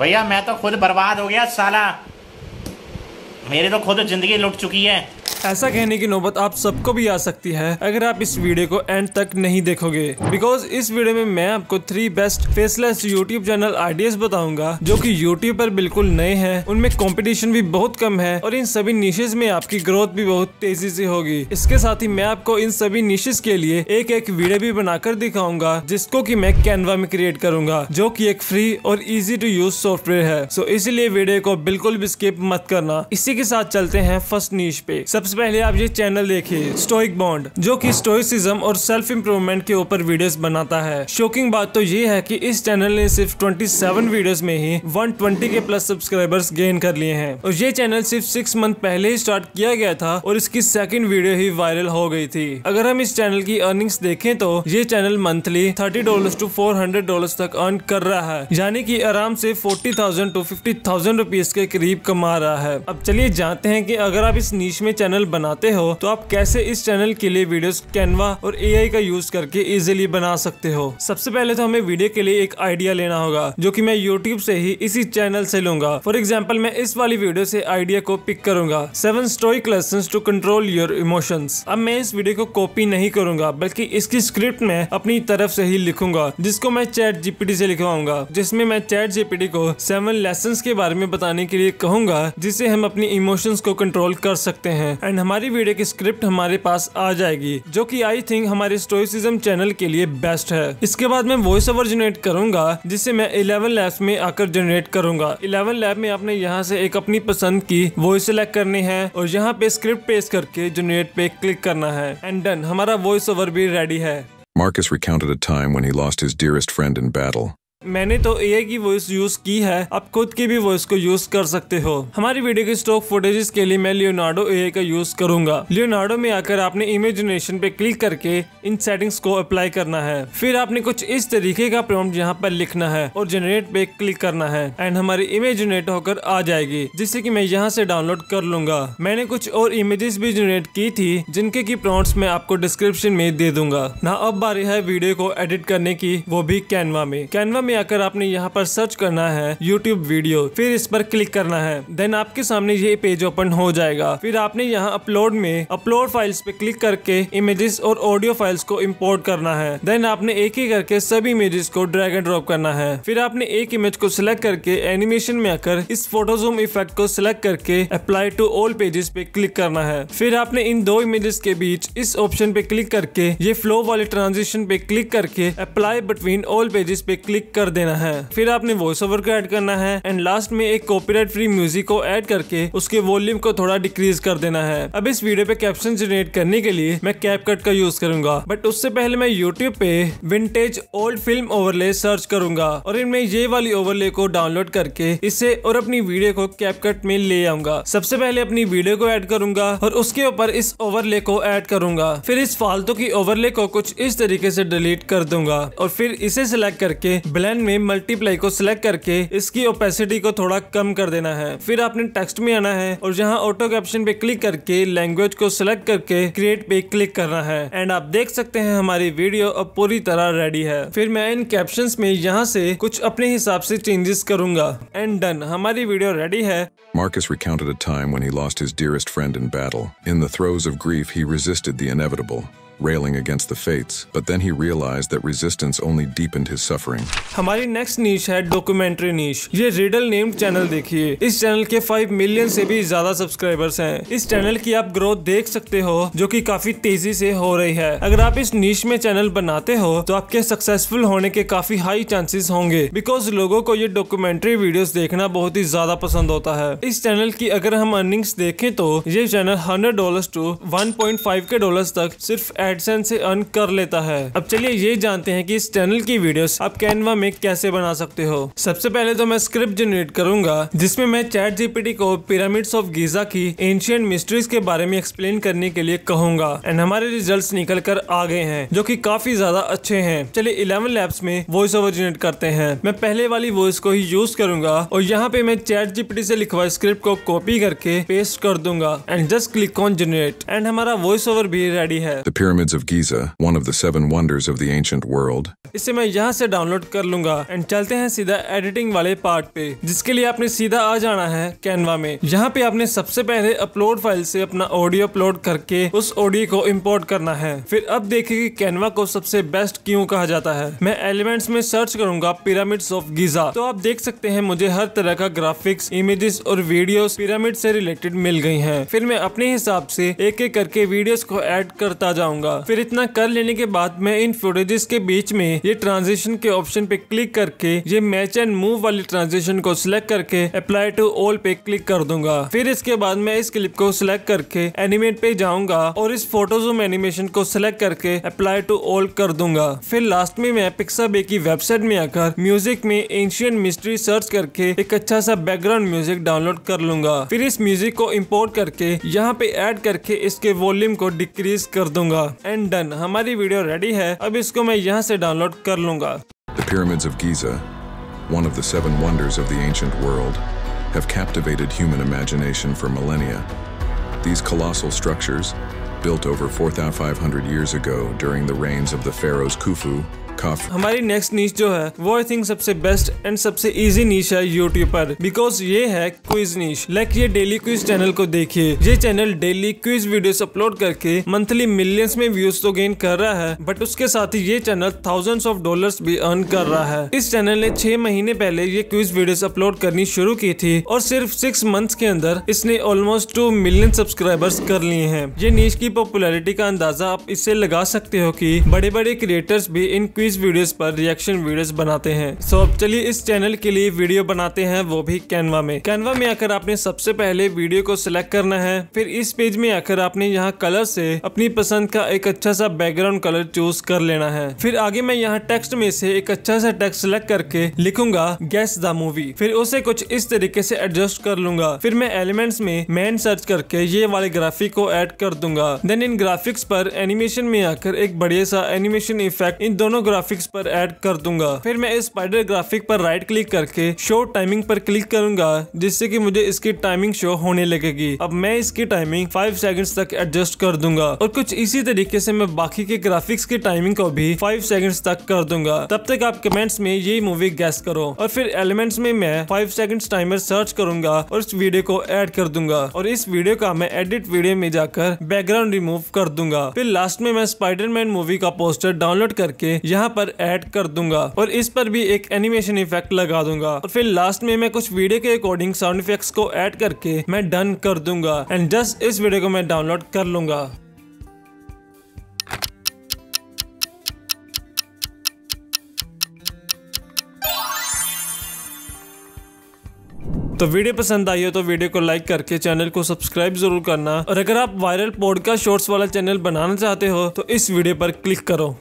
भैया मैं तो खुद बर्बाद हो गया साला मेरी तो खुद ज़िंदगी लुट चुकी है ऐसा कहने की नौबत आप सबको भी आ सकती है अगर आप इस वीडियो को एंड तक नहीं देखोगे बिकॉज इस वीडियो में मैं आपको three best faceless YouTube channel ideas बताऊंगा जो कि यूट्यूब पर बिल्कुल नए हैं उनमें कंपटीशन भी बहुत कम है और इन सभी निशेज में आपकी ग्रोथ भी बहुत तेजी से होगी इसके साथ ही मैं आपको इन सभी निशेज के लिए एक एक वीडियो भी बनाकर दिखाऊंगा जिसको की मैं कैनवा में क्रिएट करूंगा जो की एक फ्री और इजी टू यूज सॉफ्टवेयर है सो इसलिए वीडियो को बिल्कुल भी स्किप मत करना इसी के साथ चलते हैं फर्स्ट नीच पे सबसे पहले आप ये चैनल देखिए स्टोइक बॉन्ड जो कि स्टोइसिज्म और सेल्फ इम्प्रूवमेंट के ऊपर वीडियोस बनाता है शोकिंग बात तो ये है कि इस चैनल ने सिर्फ 27 वीडियोस में ही 120 के प्लस सब्सक्राइबर्स गेन कर लिए हैं और ये चैनल सिर्फ सिक्स मंथ पहले ही स्टार्ट किया गया था और इसकी सेकेंड वीडियो ही वायरल हो गई थी अगर हम इस चैनल की अर्निंग्स देखें तो ये channel monthly thirty dollar to four hundred dollar तक अर्न कर रहा है यानी की आराम से forty thousand to fifty thousand rupees के करीब कमा रहा है अब चलिए जानते हैं की अगर आप इस नीच में चैनल चैनल बनाते हो तो आप कैसे इस चैनल के लिए वीडियोस कैनवा और एआई का यूज करके इजिली बना सकते हो सबसे पहले तो हमें वीडियो के लिए एक आइडिया लेना होगा जो की मैं यूट्यूब से ही इसी चैनल से लूंगा फॉर एग्जाम्पल मैं इस वाली वीडियो से आइडिया को पिक करूंगा seven story lesson to control your emotion अब मैं इस वीडियो को कॉपी नहीं करूंगा बल्कि इसकी स्क्रिप्ट में अपनी तरफ से ही लिखूंगा जिसको मैं चैट जीपीटी से लिखवाऊंगा जिसमें मैं चैट जीपीटी को सेवन लेसन के बारे में बताने के लिए कहूंगा जिससे हम अपनी इमोशंस को कंट्रोल कर सकते हैं हैं एंड हमारी वीडियो की स्क्रिप्ट हमारे पास आ जाएगी जो की आई थिंक हमारे स्टोइसिज्म चैनल के लिए बेस्ट है इसके बाद मैं वॉइस ओवर जनरेट करूंगा जिसे मैं इलेवन लैब में आकर जनरेट करूंगा इलेवन लैब में आपने यहाँ से एक अपनी पसंद की वॉइस सेलेक्ट करनी है और यहाँ पे स्क्रिप्ट पेश करके जनरेट पे क्लिक करना है एंड डन हमारा वॉइस ओवर भी रेडी है Marcus recounted a time when he lost his dearest friend in battle. मैंने तो ए की वॉइस यूज की है आप खुद की भी वॉइस को यूज कर सकते हो हमारी वीडियो के स्टॉक फुटेजेस के लिए मैं लियोनार्डो ए का यूज करूंगा लियोनार्डो में आकर आपने इमेजिनेशन पे क्लिक करके इन सेटिंग्स को अप्लाई करना है फिर आपने कुछ इस तरीके का प्रॉम्प्ट यहाँ पर लिखना है और जनरेट पे क्लिक करना है एंड हमारी इमेज जनरेट होकर आ जाएगी जिससे की मैं यहाँ से डाउनलोड कर लूंगा मैंने कुछ और इमेजेस भी जनरेट की थी जिनके की प्रॉम्प्ट मैं आपको डिस्क्रिप्शन में दे दूंगा ना अब बारी है वीडियो को एडिट करने की वो भी कैनवा में कैनवा में आकर आपने यहाँ पर सर्च करना है यूट्यूब वीडियो फिर इस पर क्लिक करना है देन आपके सामने ये पेज ओपन हो जाएगा फिर आपने यहाँ अपलोड में अपलोड फाइल्स पे क्लिक करके इमेजेस और ऑडियो फाइल्स को इम्पोर्ट करना है देन आपने एक ही करके सभी इमेजेस को ड्रैग एंड ड्रॉप करना है फिर आपने एक इमेज को सिलेक्ट करके एनिमेशन में आकर इस फोटोजूम इफेक्ट को सिलेक्ट करके अप्लाई टू ऑल पेजेस पे क्लिक करना है फिर आपने इन दो इमेजेस के बीच इस ऑप्शन पे क्लिक करके ये फ्लो वाले ट्रांजिशन पे क्लिक करके अप्लाई बिटवीन ऑल पेजेस पे क्लिक कर कर देना है फिर आपने वॉइस ओवर को ऐड करना है एंड लास्ट में एक कॉपीराइट फ्री म्यूजिक को ऐड करके उसके वॉल्यूम को थोड़ा डिक्रीज कर देना है अब इस वीडियो पे कैप्शन जनरेट करने के लिए मैं कैप कट का यूज करूंगा बट उससे पहले मैं यूट्यूब पे vintage old film overlay search करूंगा और इनमें ये वाली ओवरले को डाउनलोड करके इसे और अपनी वीडियो को कैपकट में ले आऊंगा सबसे पहले अपनी वीडियो को ऐड करूंगा और उसके ऊपर इस ओवरले को ऐड करूंगा फिर इस फालतू की ओवरले को कुछ इस तरीके से डिलीट कर दूंगा और फिर इसे सिलेक्ट करके ब्लैक देन में मल्टीप्लाई को सिलेक्ट करके इसकी ओपेसिटी को थोड़ा कम कर देना है फिर आपने टेक्स्ट में आना है और जहाँ ऑटो कैप्शन पे क्लिक करके लैंग्वेज को सिलेक्ट करके क्रिएट पे क्लिक करना है एंड आप देख सकते हैं हमारी वीडियो अब पूरी तरह रेडी है फिर मैं इन कैप्शन में यहाँ से कुछ अपने हिसाब से चेंजेस करूंगा एंड डन हमारी वीडियो रेडी है Marcus recounted a time when he lost his dearest friend in battle. In the throes of grief, he resisted the inevitable. railing against the fates, but then he realized that resistance only deepened his suffering. हमारी next niche है documentary नीच ये riddle named channel देखिए इस channel के 5 million से भी ज्यादा सब्सक्राइबर्स हैं इस चैनल की आप ग्रोथ देख सकते हो जो कि काफी तेजी से हो रही है अगर आप इस नीच में चैनल बनाते हो तो आपके सक्सेसफुल होने के काफी हाई चांसेस होंगे बिकॉज लोगों को ये डॉक्यूमेंट्री वीडियोस देखना बहुत ही ज्यादा पसंद होता है इस चैनल की अगर हम अर्निंग्स देखें तो ये channel hundred dollar to one K dollar तक सिर्फ एडसेंस से अर्न कर लेता है अब चलिए ये जानते हैं कि इस चैनल की वीडियोस आप कैनवा में कैसे बना सकते हो सबसे पहले तो मैं स्क्रिप्ट जनरेट करूंगा जिसमें मैं चैट जीपीटी को पिरामिड्स ऑफ गीजा की एंशियंट मिस्ट्रीज के बारे में एक्सप्लेन करने के लिए कहूंगा एंड हमारे रिजल्ट निकल कर आ गए हैं जो की काफी ज्यादा अच्छे है चलिए इलेवन लैब्स में वॉइस ओवर जनरेट करते हैं मैं पहले वाली वॉइस को ही यूज करूंगा और यहाँ पे मैं चैट जीपीटी से लिखवा स्क्रिप्ट को कॉपी करके पेस्ट कर दूंगा and just click on generate and हमारा वॉइस ओवर भी रेडी है pyramids of Giza, one of the seven wonders of the ancient world. इसे मैं यहाँ से डाउनलोड कर लूंगा एंड चलते हैं सीधा एडिटिंग वाले पार्ट पे जिसके लिए आपने सीधा आ जाना है कैनवा में यहाँ पे आपने सबसे पहले अपलोड फाइल से अपना ऑडियो अपलोड करके उस ऑडियो को इम्पोर्ट करना है फिर अब की कैनवा को सबसे बेस्ट क्यों कहा जाता है मैं एलिमेंट्स में सर्च करूंगा पिरामिड्स ऑफ गीजा तो आप देख सकते हैं मुझे हर तरह का ग्राफिक्स इमेजेस और वीडियो पिरामिड से रिलेटेड मिल गई हैं। फिर मैं अपने हिसाब से एक एक करके वीडियोस को ऐड करता जाऊंगा होगा फिर इतना कर लेने के बाद मैं इन फुटेजेस के बीच में ये ट्रांजेक्शन के ऑप्शन पे क्लिक करके ये मैच एंड मूव वाली ट्रांजेक्शन को सिलेक्ट करके अप्लाई टू ऑल पे क्लिक कर दूंगा फिर इसके बाद मैं इस क्लिप को सिलेक्ट करके एनिमेट पे जाऊंगा और इस फोटोजूम एनिमेशन को सिलेक्ट करके अप्लाई टू ऑल कर दूंगा फिर लास्ट में मैं बे की वेबसाइट में आकर म्यूजिक में एंशियंट मिस्ट्री सर्च करके एक अच्छा सा बैकग्राउंड म्यूजिक डाउनलोड कर लूंगा फिर इस म्यूजिक को इम्पोर्ट करके यहाँ पे ऐड करके इसके वॉल्यूम को डिक्रीज कर दूंगा एंड डन हमारी वीडियो रेडी है अब इसको मैं यहाँ से डाउनलोड कर लूंगा The pyramids of Giza, one of the seven wonders of the ancient world, have captivated human imagination for millennia. These colossal structures, built over 4,500 years ago during the reigns of the pharaohs Khufu काफी हमारी next नीच जो है वो I think सबसे best and सबसे easy niche है YouTube पर बिकॉज ये है क्विज नीच लाइक ये डेली क्विज चैनल को देखिए ये channel daily quiz video upload करके मंथली मिलियंस में व्यूज तो गेन कर रहा है बट उसके साथ ही ये चैनल थाउजेंड ऑफ डॉलर भी अर्न कर रहा है इस चैनल ने छह महीने पहले ये क्विज वीडियो अपलोड करनी शुरू की थी और सिर्फ सिक्स मंथ के अंदर इसने ऑलमोस्ट टू मिलियन सब्सक्राइबर्स कर लिए हैं ये नीच की पॉपुलरिटी का अंदाजा आप इससे लगा सकते हो कि बड़े बड़े क्रिएटर्स भी इन क्विज सीरीज वीडियोस पर रिएक्शन वीडियोस बनाते हैं सो so, अब चलिए इस चैनल के लिए वीडियो बनाते हैं वो भी कैनवा में कैनवा में आकर आपने सबसे पहले वीडियो को सिलेक्ट करना है फिर इस पेज में आकर आपने यहाँ कलर से अपनी पसंद का एक अच्छा सा बैकग्राउंड कलर चूज कर लेना है फिर आगे मैं यहाँ टेक्स्ट में से एक अच्छा सा टेक्स्ट सिलेक्ट करके लिखूंगा गैस द मूवी फिर उसे कुछ इस तरीके से एडजस्ट कर लूंगा फिर मैं एलिमेंट्स में मैन सर्च करके ये वाले ग्राफिक को एड कर दूंगा देन इन ग्राफिक्स पर एनिमेशन में आकर एक बढ़िया सा एनिमेशन इफेक्ट इन दोनों ग्राफिक्स पर ऐड कर दूंगा फिर मैं इस स्पाइडर ग्राफिक पर राइट क्लिक करके शो टाइमिंग पर क्लिक करूंगा जिससे की मुझे इसकी टाइमिंग शो होने लगेगी अब मैं इसकी टाइमिंग फाइव सेकंड्स तक एडजस्ट कर दूंगा और कुछ इसी तरीके से मैं बाकी के ग्राफिक्स की टाइमिंग को भी फाइव सेकेंड्स तक कर दूंगा तब तक आप कमेंट्स में ये मूवी गैस करो और फिर एलिमेंट्स में मैं फाइव सेकेंड्स टाइमर सर्च करूंगा और इस वीडियो को एड कर दूंगा और इस वीडियो का मैं एडिट वीडियो में जाकर बैकग्राउंड रिमूव कर दूंगा फिर लास्ट में मैं स्पाइडरमैन मूवी का पोस्टर डाउनलोड करके यहाँ यहाँ पर ऐड कर दूंगा और इस पर भी एक एनिमेशन इफेक्ट लगा दूंगा और फिर लास्ट में मैं कुछ वीडियो के अकॉर्डिंग साउंड इफेक्ट को एड करके मैं डन कर दूंगा एंड जस्ट इस वीडियो को मैं डाउनलोड कर लूंगा तो वीडियो पसंद आई हो तो वीडियो को लाइक करके चैनल को सब्सक्राइब जरूर करना और अगर आप वायरल पॉडकास्ट शॉर्ट्स वाला चैनल बनाना चाहते हो तो इस वीडियो पर क्लिक करो